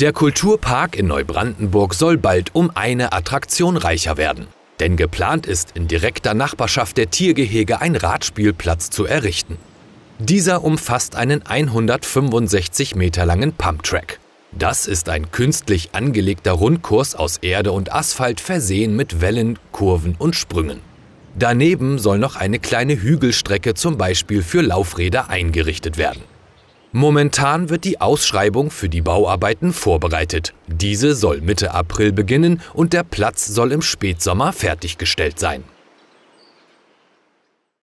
Der Kulturpark in Neubrandenburg soll bald um eine Attraktion reicher werden. Denn geplant ist, in direkter Nachbarschaft der Tiergehege ein Radspielplatz zu errichten. Dieser umfasst einen 165 Meter langen Pumptrack. Das ist ein künstlich angelegter Rundkurs aus Erde und Asphalt versehen mit Wellen, Kurven und Sprüngen. Daneben soll noch eine kleine Hügelstrecke zum Beispiel für Laufräder eingerichtet werden. Momentan wird die Ausschreibung für die Bauarbeiten vorbereitet. Diese soll Mitte April beginnen und der Platz soll im Spätsommer fertiggestellt sein.